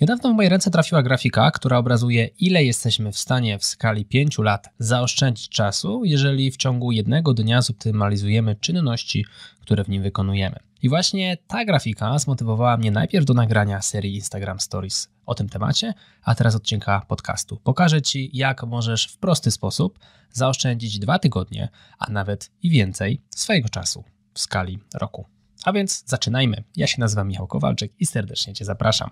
Niedawno w moje ręce trafiła grafika, która obrazuje, ile jesteśmy w stanie w skali 5 lat zaoszczędzić czasu, jeżeli w ciągu jednego dnia zoptymalizujemy czynności, które w nim wykonujemy. I właśnie ta grafika zmotywowała mnie najpierw do nagrania serii Instagram Stories o tym temacie, a teraz odcinka podcastu. Pokażę Ci, jak możesz w prosty sposób zaoszczędzić dwa tygodnie, a nawet i więcej swojego czasu w skali roku. A więc zaczynajmy. Ja się nazywam Michał Kowalczyk i serdecznie Cię zapraszam.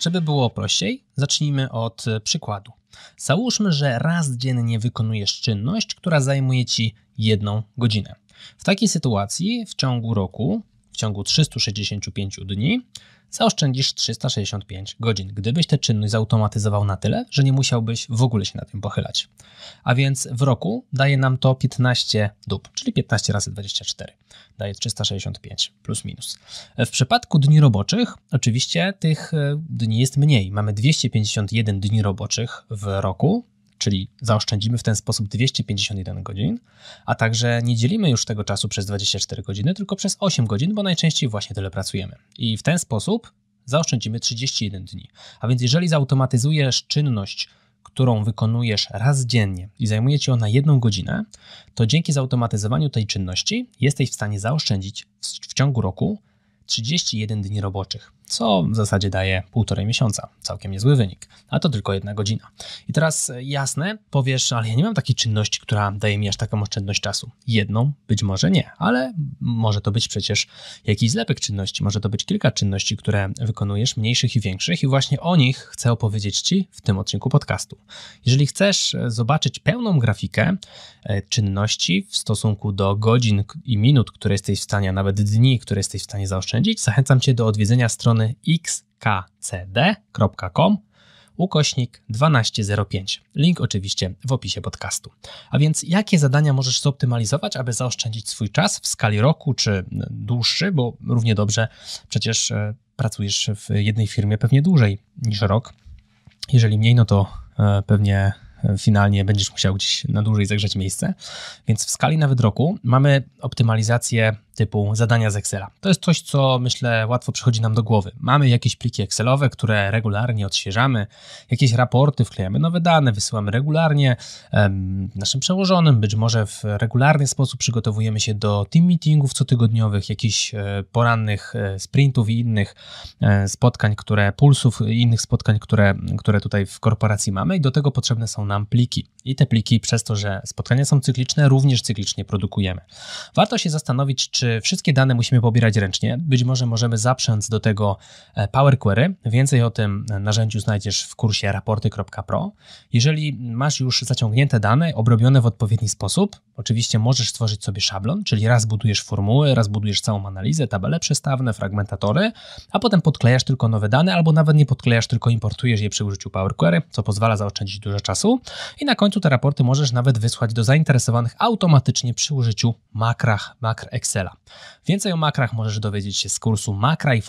Żeby było prościej, zacznijmy od e, przykładu. Załóżmy, że raz dziennie wykonujesz czynność, która zajmuje ci jedną godzinę. W takiej sytuacji w ciągu roku w ciągu 365 dni zaoszczędzisz 365 godzin, gdybyś tę czynność zautomatyzował na tyle, że nie musiałbyś w ogóle się na tym pochylać. A więc w roku daje nam to 15 dób, czyli 15 razy 24. Daje 365 plus minus. W przypadku dni roboczych, oczywiście tych e, dni jest mniej. Mamy 251 dni roboczych w roku, czyli zaoszczędzimy w ten sposób 251 godzin, a także nie dzielimy już tego czasu przez 24 godziny, tylko przez 8 godzin, bo najczęściej właśnie tyle pracujemy. I w ten sposób zaoszczędzimy 31 dni. A więc jeżeli zautomatyzujesz czynność, którą wykonujesz raz dziennie i zajmuje ci ona jedną godzinę, to dzięki zautomatyzowaniu tej czynności jesteś w stanie zaoszczędzić w, w ciągu roku 31 dni roboczych co w zasadzie daje półtorej miesiąca. Całkiem niezły wynik, a to tylko jedna godzina. I teraz e, jasne, powiesz, ale ja nie mam takiej czynności, która daje mi aż taką oszczędność czasu. Jedną, być może nie, ale może to być przecież jakiś zlepek czynności, może to być kilka czynności, które wykonujesz, mniejszych i większych, i właśnie o nich chcę opowiedzieć Ci w tym odcinku podcastu. Jeżeli chcesz e, zobaczyć pełną grafikę e, czynności w stosunku do godzin i minut, które jesteś w stanie, a nawet dni, które jesteś w stanie zaoszczędzić, zachęcam Cię do odwiedzenia strony strony xkcd.com ukośnik 1205. Link oczywiście w opisie podcastu. A więc jakie zadania możesz zoptymalizować, aby zaoszczędzić swój czas w skali roku czy dłuższy, bo równie dobrze przecież e, pracujesz w jednej firmie pewnie dłużej niż rok. Jeżeli mniej, no to e, pewnie finalnie będziesz musiał gdzieś na dłużej zagrzeć miejsce. Więc w skali nawet roku mamy optymalizację typu zadania z Excela. To jest coś, co myślę łatwo przychodzi nam do głowy. Mamy jakieś pliki Excelowe, które regularnie odświeżamy, jakieś raporty, wklejamy nowe dane, wysyłamy regularnie em, naszym przełożonym, być może w regularny sposób przygotowujemy się do team meetingów cotygodniowych, jakichś e, porannych e, sprintów i innych e, spotkań, które, pulsów i innych spotkań, które, które tutaj w korporacji mamy i do tego potrzebne są nam pliki. I te pliki przez to, że spotkania są cykliczne, również cyklicznie produkujemy. Warto się zastanowić, czy czy wszystkie dane musimy pobierać ręcznie. Być może możemy zaprząc do tego e, Power Query. Więcej o tym narzędziu znajdziesz w kursie raporty.pro. Jeżeli masz już zaciągnięte dane, obrobione w odpowiedni sposób, oczywiście możesz stworzyć sobie szablon, czyli raz budujesz formuły, raz budujesz całą analizę, tabele przestawne, fragmentatory, a potem podklejasz tylko nowe dane, albo nawet nie podklejasz, tylko importujesz je przy użyciu Power Query, co pozwala zaoszczędzić dużo czasu. I na końcu te raporty możesz nawet wysłać do zainteresowanych automatycznie przy użyciu makrach, makr Excela. Więcej o makrach możesz dowiedzieć się z kursu makra i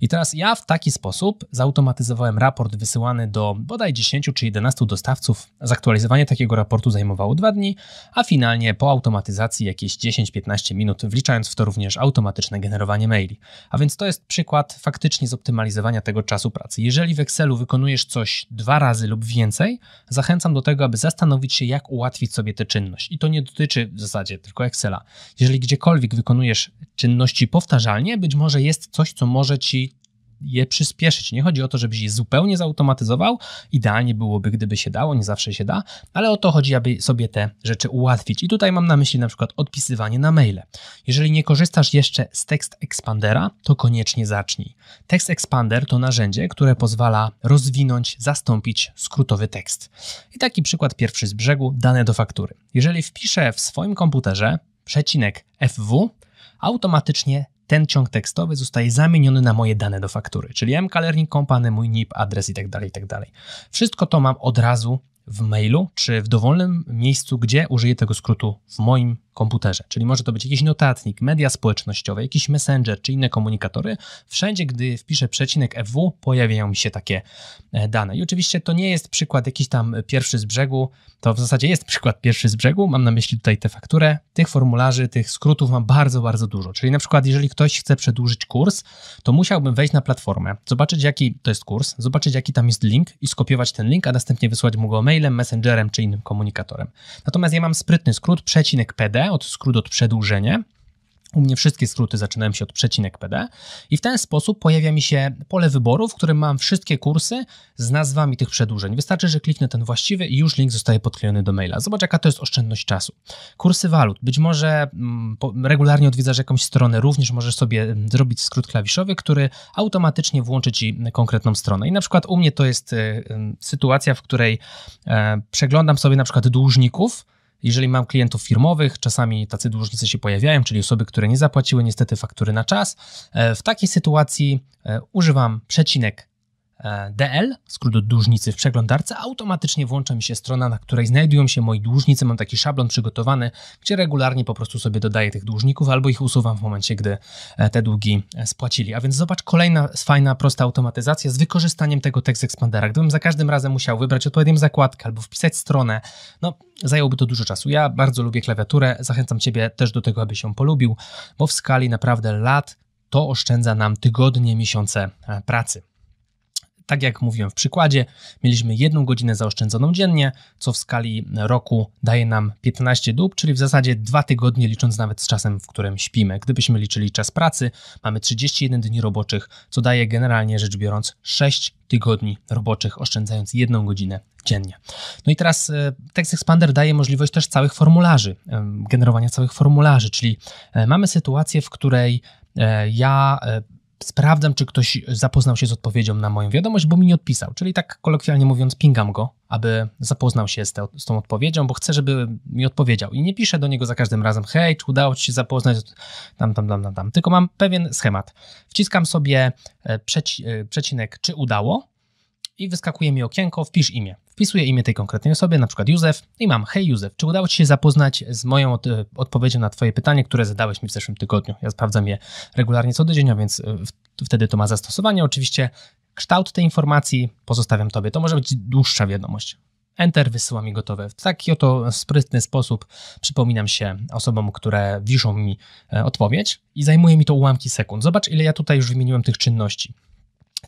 I teraz ja w taki sposób zautomatyzowałem raport wysyłany do bodaj 10 czy 11 dostawców. Zaktualizowanie takiego raportu zajmowało 2 dni, a finalnie po automatyzacji jakieś 10-15 minut, wliczając w to również automatyczne generowanie maili. A więc to jest przykład faktycznie zoptymalizowania tego czasu pracy. Jeżeli w Excelu wykonujesz coś dwa razy lub więcej, zachęcam do tego, aby zastanowić się, jak ułatwić sobie tę czynność. I to nie dotyczy w zasadzie tylko Excela. Jeżeli gdzieś gdziekolwiek wykonujesz czynności powtarzalnie, być może jest coś, co może ci je przyspieszyć. Nie chodzi o to, żebyś je zupełnie zautomatyzował. Idealnie byłoby, gdyby się dało, nie zawsze się da, ale o to chodzi, aby sobie te rzeczy ułatwić. I tutaj mam na myśli na przykład odpisywanie na maile. Jeżeli nie korzystasz jeszcze z Text Expandera, to koniecznie zacznij. Text Expander to narzędzie, które pozwala rozwinąć, zastąpić skrótowy tekst. I taki przykład pierwszy z brzegu, dane do faktury. Jeżeli wpiszę w swoim komputerze przecinek FW, automatycznie ten ciąg tekstowy zostaje zamieniony na moje dane do faktury, czyli mkalernik, kompany, mój NIP, adres itd., tak itd. Tak Wszystko to mam od razu w mailu, czy w dowolnym miejscu, gdzie użyję tego skrótu w moim komputerze. Czyli może to być jakiś notatnik, media społecznościowe, jakiś messenger czy inne komunikatory. Wszędzie, gdy wpiszę przecinek FW, pojawiają mi się takie e, dane. I oczywiście to nie jest przykład jakiś tam pierwszy z brzegu, to w zasadzie jest przykład pierwszy z brzegu. Mam na myśli tutaj tę fakturę. Tych formularzy, tych skrótów mam bardzo, bardzo dużo. Czyli na przykład, jeżeli ktoś chce przedłużyć kurs, to musiałbym wejść na platformę, zobaczyć jaki to jest kurs, zobaczyć jaki tam jest link i skopiować ten link, a następnie wysłać mu go mail mailem, messengerem czy innym komunikatorem. Natomiast ja mam sprytny skrót, przecinek PD, od skrót od przedłużenie, u mnie wszystkie skróty zaczynają się od przecinek PD i w ten sposób pojawia mi się pole wyboru, w którym mam wszystkie kursy z nazwami tych przedłużeń. Wystarczy, że kliknę ten właściwy i już link zostaje podklejony do maila. Zobacz, jaka to jest oszczędność czasu. Kursy walut. Być może mm, regularnie odwiedzasz jakąś stronę, również możesz sobie mm, zrobić skrót klawiszowy, który automatycznie włączy ci konkretną stronę. I na przykład u mnie to jest y, y, sytuacja, w której e, przeglądam sobie na przykład dłużników, jeżeli mam klientów firmowych, czasami tacy dłużnicy się pojawiają, czyli osoby, które nie zapłaciły niestety faktury na czas. E, w takiej sytuacji e, używam przecinek DL, skrót od dłużnicy w przeglądarce, automatycznie włącza mi się strona, na której znajdują się moi dłużnicy. Mam taki szablon przygotowany, gdzie regularnie po prostu sobie dodaję tych dłużników albo ich usuwam w momencie, gdy e, te długi e, spłacili. A więc zobacz, kolejna fajna, prosta automatyzacja z wykorzystaniem tego tekst expandera. Gdybym za każdym razem musiał wybrać odpowiednią zakładkę albo wpisać stronę, no zajęłoby to dużo czasu. Ja bardzo lubię klawiaturę, zachęcam Ciebie też do tego, aby się polubił, bo w skali naprawdę lat to oszczędza nam tygodnie, miesiące e, pracy. Tak jak mówiłem w przykładzie, mieliśmy jedną godzinę zaoszczędzoną dziennie, co w skali roku daje nam 15 dób, czyli w zasadzie dwa tygodnie, licząc nawet z czasem, w którym śpimy. Gdybyśmy liczyli czas pracy, mamy 31 dni roboczych, co daje generalnie rzecz biorąc 6 tygodni roboczych, oszczędzając jedną godzinę dziennie. No i teraz e, Text Expander daje możliwość też całych formularzy, generowania całych formularzy, czyli e, mamy sytuację, w której e, ja sprawdzam, czy ktoś zapoznał się z odpowiedzią na moją wiadomość, bo mi nie odpisał. Czyli tak kolokwialnie mówiąc, pingam go, aby zapoznał się z, te, z tą odpowiedzią, bo chcę, żeby mi odpowiedział. I nie piszę do niego za każdym razem, hej, czy udało ci się zapoznać, tam, tam, tam, tam, tam. Tylko mam pewien schemat. Wciskam sobie e, przeci, e, przecinek, czy udało i wyskakuje mi okienko, wpisz imię. Wpisuję imię tej konkretnej osoby, na przykład Józef, i mam: Hej Józef, czy udało Ci się zapoznać z moją od, e, odpowiedzią na Twoje pytanie, które zadałeś mi w zeszłym tygodniu? Ja sprawdzam je regularnie co tydzień, a więc e, w, wtedy to ma zastosowanie. Oczywiście kształt tej informacji pozostawiam Tobie. To może być dłuższa wiadomość. Enter wysyłam mi gotowe. W taki oto sprytny sposób przypominam się osobom, które wiszą mi e, odpowiedź i zajmuje mi to ułamki sekund. Zobacz, ile ja tutaj już wymieniłem tych czynności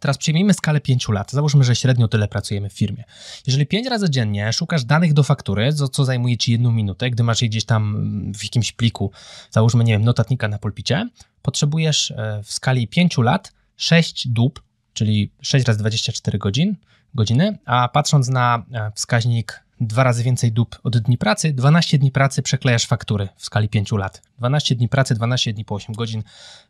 teraz przyjmijmy skalę 5 lat. Załóżmy, że średnio tyle pracujemy w firmie. Jeżeli 5 razy dziennie szukasz danych do faktury, co, co zajmuje ci jedną minutę, gdy masz je gdzieś tam mm, w jakimś pliku, załóżmy, nie wiem, notatnika na pulpicie, potrzebujesz e, w skali 5 lat 6 dób czyli 6 razy 24 godzin, godziny, a patrząc na e, wskaźnik dwa razy więcej dób od dni pracy, 12 dni pracy przeklejasz faktury w skali 5 lat. 12 dni pracy, 12 dni po 8 godzin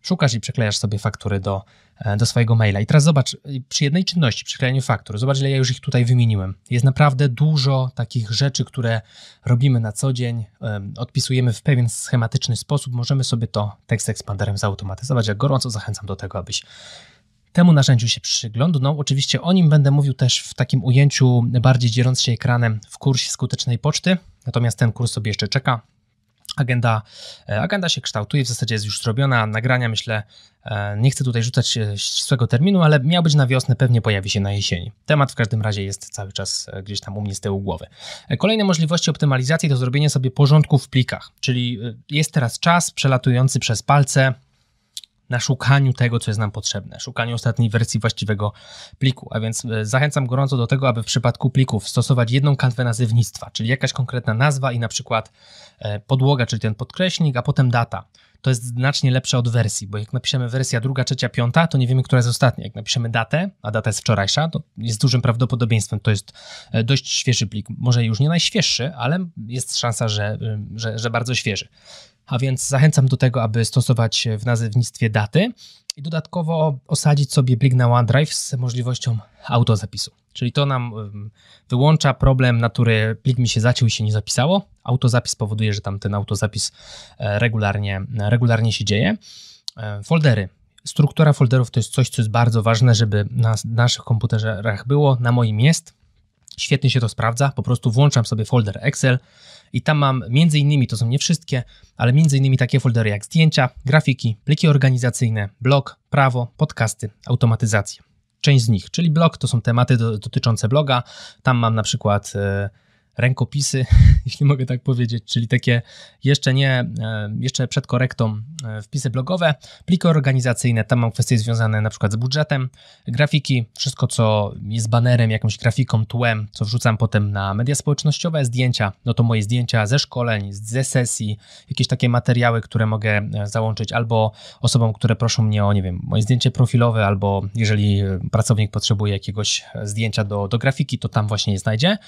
szukasz i przeklejasz sobie faktury do, e, do swojego maila. I teraz zobacz, przy jednej czynności, przyklejaniu faktur, zobacz ile ja już ich tutaj wymieniłem. Jest naprawdę dużo takich rzeczy, które robimy na co dzień, odpisujemy w pewien schematyczny sposób, możemy sobie to tekst ekspanderem zautomatyzować. Ja gorąco zachęcam do tego, abyś Temu narzędziu się przyglądną. No, oczywiście o nim będę mówił też w takim ujęciu bardziej dzieląc się ekranem w kursie skutecznej poczty, natomiast ten kurs sobie jeszcze czeka. Agenda, e, agenda się kształtuje, w zasadzie jest już zrobiona. Nagrania myślę, e, nie chcę tutaj rzucać ścisłego e, terminu, ale miał być na wiosnę, pewnie pojawi się na jesieni. Temat w każdym razie jest cały czas gdzieś tam u mnie z tyłu głowy. Kolejne możliwości optymalizacji to zrobienie sobie porządku w plikach, czyli jest teraz czas przelatujący przez palce, na szukaniu tego, co jest nam potrzebne, szukaniu ostatniej wersji właściwego pliku. A więc e, zachęcam gorąco do tego, aby w przypadku plików stosować jedną kanwę nazywnictwa, czyli jakaś konkretna nazwa i na przykład e, podłoga, czyli ten podkreśnik, a potem data. To jest znacznie lepsze od wersji, bo jak napiszemy wersja druga, trzecia, piąta, to nie wiemy, która jest ostatnia. Jak napiszemy datę, a data jest wczorajsza, to jest dużym prawdopodobieństwem, to jest e, dość świeży plik. Może już nie najświeższy, ale jest szansa, że, że, że bardzo świeży a więc zachęcam do tego, aby stosować w nazewnictwie daty i dodatkowo osadzić sobie plik na OneDrive z możliwością autozapisu. Czyli to nam wyłącza problem natury plik mi się zaciął i się nie zapisało. Autozapis powoduje, że tam ten autozapis e, regularnie, e, regularnie się dzieje. E, foldery struktura folderów to jest coś, co jest bardzo ważne, żeby na naszych komputerach było. Na moim jest. Świetnie się to sprawdza. Po prostu włączam sobie folder Excel, i tam mam między innymi, to są nie wszystkie, ale między innymi takie foldery jak zdjęcia, grafiki, pliki organizacyjne, blog, prawo, podcasty, automatyzacje. Część z nich, czyli blog, to są tematy do, dotyczące bloga. Tam mam na przykład e, rękopisy, jeśli mogę tak powiedzieć, czyli takie jeszcze nie, e, jeszcze przed korektą e, wpisy blogowe, pliki organizacyjne, tam mam kwestie związane na przykład z budżetem, grafiki, wszystko co jest banerem, jakąś grafiką, tłem, co wrzucam potem na media społecznościowe, zdjęcia, no to moje zdjęcia ze szkoleń, ze sesji, jakieś takie materiały, które mogę e, załączyć albo osobom, które proszą mnie o, nie wiem, moje zdjęcie profilowe, albo jeżeli pracownik potrzebuje jakiegoś zdjęcia do, do grafiki, to tam właśnie je znajdzie.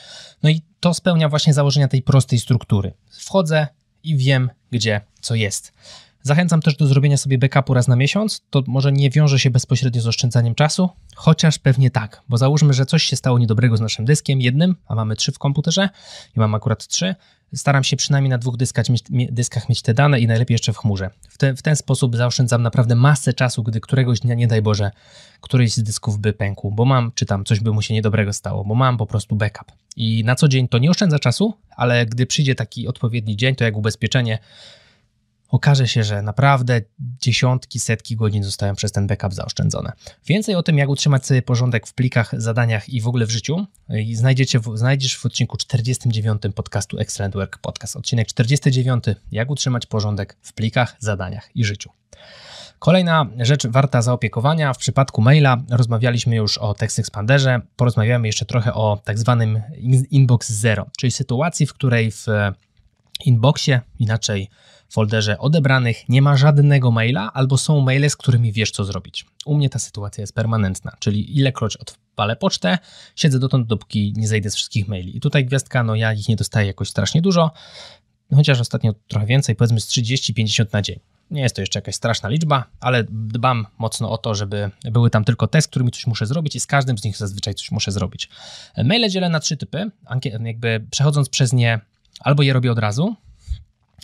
No i to spełnia właśnie założenia tej prostej struktury. Wchodzę i wiem, gdzie co jest. Zachęcam też do zrobienia sobie backupu raz na miesiąc. To może nie wiąże się bezpośrednio z oszczędzaniem czasu, chociaż pewnie tak, bo załóżmy, że coś się stało niedobrego z naszym dyskiem, jednym, a mamy trzy w komputerze, I mam akurat trzy. Staram się przynajmniej na dwóch dyskach mieć, dyskach mieć te dane i najlepiej jeszcze w chmurze. W, te, w ten sposób zaoszczędzam naprawdę masę czasu, gdy któregoś dnia, nie daj Boże, któryś z dysków by pękł, bo mam, czy tam coś by mu się niedobrego stało, bo mam po prostu backup. I na co dzień to nie oszczędza czasu, ale gdy przyjdzie taki odpowiedni dzień, to jak ubezpieczenie okaże się, że naprawdę dziesiątki, setki godzin zostają przez ten backup zaoszczędzone. Więcej o tym, jak utrzymać sobie porządek w plikach, zadaniach i w ogóle w życiu, y, znajdziecie w, znajdziesz w odcinku 49 podcastu Excellent Work Podcast. Odcinek 49, jak utrzymać porządek w plikach, zadaniach i życiu. Kolejna rzecz warta zaopiekowania. W przypadku maila rozmawialiśmy już o Text Expanderze. Porozmawiamy jeszcze trochę o tak zwanym Inbox Zero, czyli sytuacji, w której w e, inboxie, inaczej folderze odebranych nie ma żadnego maila, albo są maile, z którymi wiesz co zrobić. U mnie ta sytuacja jest permanentna, czyli ilekroć odpalę pocztę, siedzę dotąd, dopóki nie zejdę z wszystkich maili. I tutaj gwiazdka, no ja ich nie dostaję jakoś strasznie dużo, chociaż ostatnio trochę więcej, powiedzmy z 30-50 na dzień. Nie jest to jeszcze jakaś straszna liczba, ale dbam mocno o to, żeby były tam tylko te, z którymi coś muszę zrobić i z każdym z nich zazwyczaj coś muszę zrobić. E, maile dzielę na trzy typy, jakby przechodząc przez nie albo je robię od razu,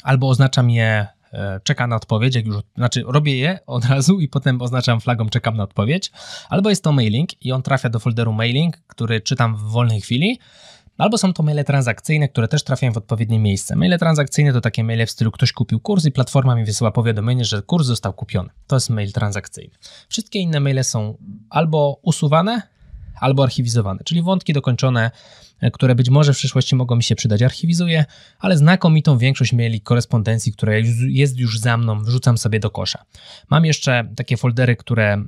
albo oznaczam je, e, czeka na odpowiedź, jak już, znaczy robię je od razu i potem oznaczam flagą, czekam na odpowiedź, albo jest to mailing i on trafia do folderu mailing, który czytam w wolnej chwili, Albo są to maile transakcyjne, które też trafiają w odpowiednie miejsce. Maile transakcyjne to takie maile w stylu ktoś kupił kurs i platforma mi wysyła powiadomienie, że kurs został kupiony. To jest mail transakcyjny. Wszystkie inne maile są albo usuwane, albo archiwizowane, czyli wątki dokończone, e, które być może w przyszłości mogą mi się przydać, archiwizuję, ale znakomitą większość mieli korespondencji, która jest już za mną, wrzucam sobie do kosza. Mam jeszcze takie foldery, które e,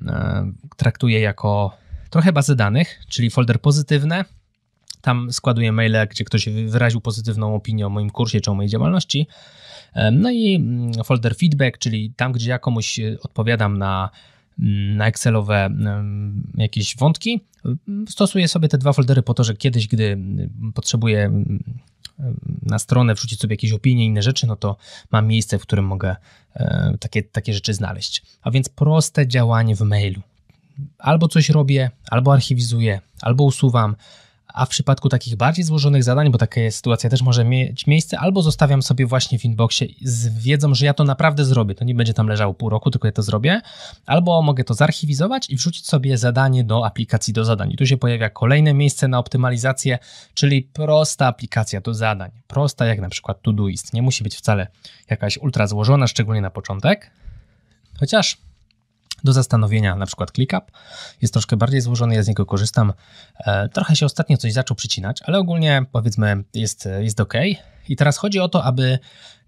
traktuję jako trochę bazy danych, czyli folder pozytywne, tam składuję maile, gdzie ktoś wyraził pozytywną opinię o moim kursie czy o mojej działalności. E, no i mm, folder feedback, czyli tam, gdzie ja komuś odpowiadam na na Excelowe jakieś wątki. Stosuję sobie te dwa foldery po to, że kiedyś, gdy potrzebuję na stronę wrzucić sobie jakieś opinie, inne rzeczy, no to mam miejsce, w którym mogę takie, takie rzeczy znaleźć. A więc proste działanie w mailu. Albo coś robię, albo archiwizuję, albo usuwam, a w przypadku takich bardziej złożonych zadań, bo taka sytuacja też może mieć miejsce, albo zostawiam sobie właśnie w inboxie z wiedzą, że ja to naprawdę zrobię, to nie będzie tam leżało pół roku, tylko ja to zrobię, albo mogę to zarchiwizować i wrzucić sobie zadanie do aplikacji do zadań. I tu się pojawia kolejne miejsce na optymalizację, czyli prosta aplikacja do zadań. Prosta jak na przykład Todoist. Nie musi być wcale jakaś ultra złożona, szczególnie na początek. Chociaż do zastanowienia, na przykład ClickUp. Jest troszkę bardziej złożony, ja z niego korzystam. E, trochę się ostatnio coś zaczął przycinać, ale ogólnie powiedzmy jest, jest ok. I teraz chodzi o to, aby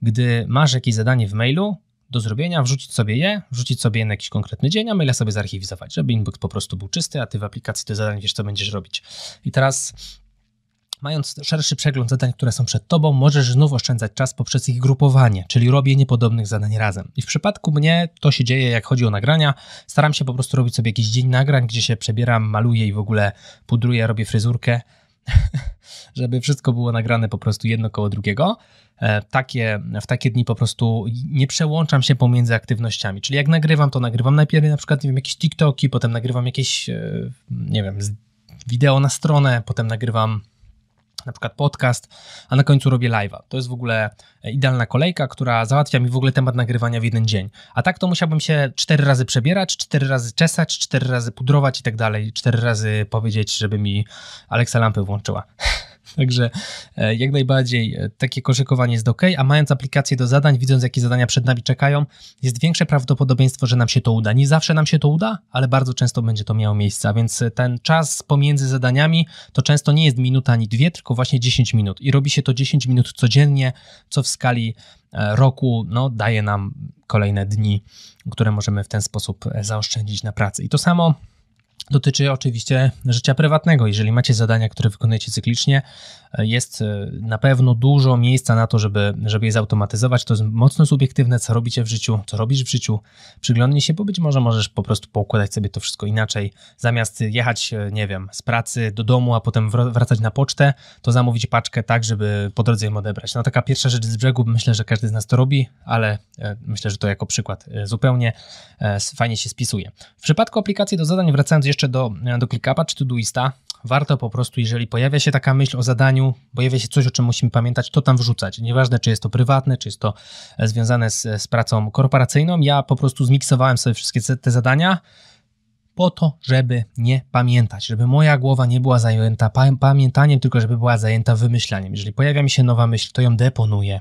gdy masz jakieś zadanie w mailu, do zrobienia, wrzucić sobie je, wrzucić sobie je na jakiś konkretny dzień, a maila sobie zarchiwizować, żeby inbox po prostu był czysty, a ty w aplikacji te zadanie wiesz, co będziesz robić. I teraz Mając szerszy przegląd zadań, które są przed tobą, możesz znów oszczędzać czas poprzez ich grupowanie, czyli robienie podobnych zadań razem. I w przypadku mnie to się dzieje, jak chodzi o nagrania. Staram się po prostu robić sobie jakiś dzień nagrań, gdzie się przebieram, maluję i w ogóle pudruję, robię fryzurkę, żeby wszystko było nagrane po prostu jedno koło drugiego. E, takie, w takie dni po prostu nie przełączam się pomiędzy aktywnościami. Czyli jak nagrywam, to nagrywam najpierw na przykład nie wiem, jakieś TikToki, potem nagrywam jakieś, e, nie wiem, wideo na stronę, potem nagrywam na przykład podcast, a na końcu robię live'a. To jest w ogóle e, idealna kolejka, która załatwia mi w ogóle temat nagrywania w jeden dzień. A tak to musiałbym się cztery razy przebierać, cztery razy czesać, cztery razy pudrować i tak dalej, cztery razy powiedzieć, żeby mi Alexa lampy włączyła. Także e, jak najbardziej e, takie koszykowanie jest ok, a mając aplikację do zadań, widząc jakie zadania przed nami czekają, jest większe prawdopodobieństwo, że nam się to uda. Nie zawsze nam się to uda, ale bardzo często będzie to miało miejsce, a więc e, ten czas pomiędzy zadaniami to często nie jest minuta ani dwie, tylko właśnie 10 minut i robi się to 10 minut codziennie, co w skali roku no, daje nam kolejne dni, które możemy w ten sposób zaoszczędzić na pracy. I to samo Dotyczy oczywiście życia prywatnego. Jeżeli macie zadania, które wykonujecie cyklicznie, e, jest e, na pewno dużo miejsca na to, żeby, żeby je zautomatyzować. To jest mocno subiektywne, co robicie w życiu, co robisz w życiu. Przyglądnij się, bo być może możesz po prostu poukładać sobie to wszystko inaczej. Zamiast jechać, e, nie wiem, z pracy do domu, a potem wracać na pocztę, to zamówić paczkę tak, żeby po drodze ją odebrać. No taka pierwsza rzecz z brzegu, myślę, że każdy z nas to robi, ale myślę, że to jako przykład zupełnie fajnie się spisuje. W przypadku aplikacji do zadań, wracając jeszcze do, do ClickUpa czy Todoista, warto po prostu, jeżeli pojawia się taka myśl o zadaniu, pojawia się coś, o czym musimy pamiętać, to tam wrzucać. Nieważne, czy jest to prywatne, czy jest to e, związane z, z pracą korporacyjną. Ja po prostu zmiksowałem sobie wszystkie te zadania po to, żeby nie pamiętać, żeby moja głowa nie była zajęta pamiętaniem, tylko żeby była zajęta wymyślaniem. Jeżeli pojawia mi się nowa myśl, to ją deponuję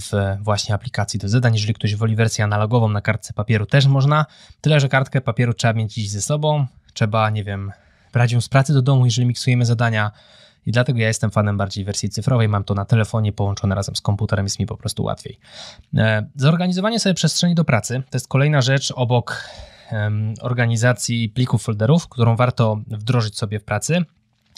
w właśnie aplikacji do zadań. Jeżeli ktoś woli wersję analogową na kartce papieru, też można, tyle że kartkę papieru trzeba mieć dziś ze sobą, trzeba, nie wiem, brać ją z pracy do domu, jeżeli miksujemy zadania. I dlatego ja jestem fanem bardziej wersji cyfrowej, mam to na telefonie połączone razem z komputerem, jest mi po prostu łatwiej. E, zorganizowanie sobie przestrzeni do pracy to jest kolejna rzecz obok organizacji plików folderów, którą warto wdrożyć sobie w pracy.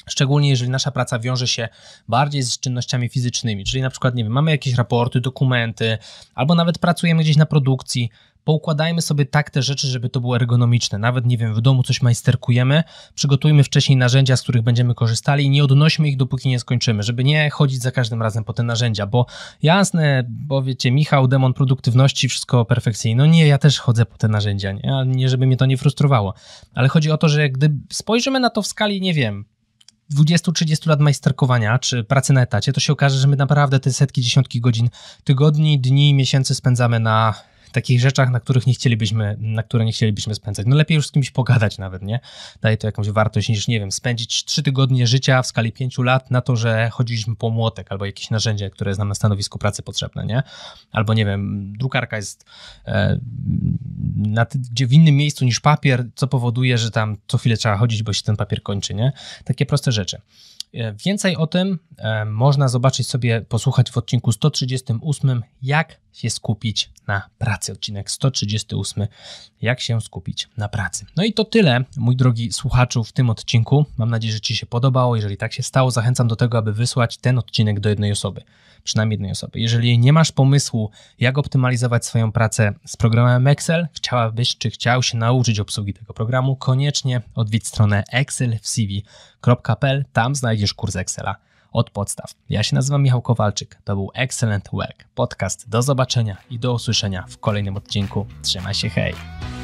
Szczególnie jeżeli nasza praca wiąże się bardziej z czynnościami fizycznymi, czyli na przykład, nie wiem, mamy jakieś raporty, dokumenty, albo nawet pracujemy gdzieś na produkcji, poukładajmy sobie tak te rzeczy, żeby to było ergonomiczne. Nawet, nie wiem, w domu coś majsterkujemy, przygotujmy wcześniej narzędzia, z których będziemy korzystali i nie odnośmy ich, dopóki nie skończymy, żeby nie chodzić za każdym razem po te narzędzia, bo jasne, bo wiecie, Michał, demon produktywności, wszystko perfekcyjnie. No nie, ja też chodzę po te narzędzia, nie, nie żeby mnie to nie frustrowało. Ale chodzi o to, że gdy spojrzymy na to w skali, nie wiem, 20-30 lat majsterkowania czy pracy na etacie, to się okaże, że my naprawdę te setki, dziesiątki godzin, tygodni, dni, miesięcy spędzamy na takich rzeczach, na których nie chcielibyśmy, na które nie chcielibyśmy spędzać. No lepiej już z kimś pogadać nawet, nie? Daje to jakąś wartość niż, nie wiem, spędzić trzy tygodnie życia w skali pięciu lat na to, że chodziliśmy po młotek albo jakieś narzędzie, które jest nam na stanowisku pracy potrzebne, nie? Albo, nie wiem, drukarka jest e, na, gdzie w innym miejscu niż papier, co powoduje, że tam co chwilę trzeba chodzić, bo się ten papier kończy, nie? Takie proste rzeczy. E, więcej o tym e, można zobaczyć sobie, posłuchać w odcinku 138, jak się skupić na pracy. Odcinek 138. Jak się skupić na pracy. No i to tyle, mój drogi słuchaczu, w tym odcinku. Mam nadzieję, że Ci się podobało. Jeżeli tak się stało, zachęcam do tego, aby wysłać ten odcinek do jednej osoby, przynajmniej jednej osoby. Jeżeli nie masz pomysłu, jak optymalizować swoją pracę z programem Excel, chciałabyś czy chciał się nauczyć obsługi tego programu, koniecznie odwiedź stronę excelwcv.pl. Tam znajdziesz kurs Excela od podstaw. Ja się nazywam Michał Kowalczyk. To był Excellent Work. Podcast do zobaczenia i do usłyszenia w kolejnym odcinku. Trzymaj się, hej!